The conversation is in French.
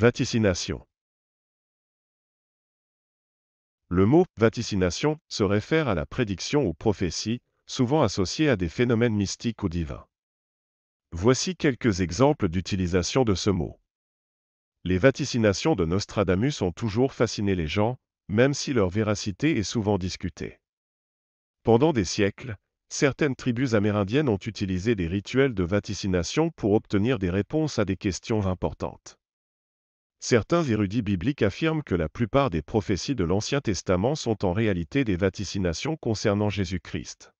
Vaticination. Le mot vaticination se réfère à la prédiction ou prophétie, souvent associée à des phénomènes mystiques ou divins. Voici quelques exemples d'utilisation de ce mot. Les vaticinations de Nostradamus ont toujours fasciné les gens, même si leur véracité est souvent discutée. Pendant des siècles, certaines tribus amérindiennes ont utilisé des rituels de vaticination pour obtenir des réponses à des questions importantes. Certains érudits bibliques affirment que la plupart des prophéties de l'Ancien Testament sont en réalité des vaticinations concernant Jésus-Christ.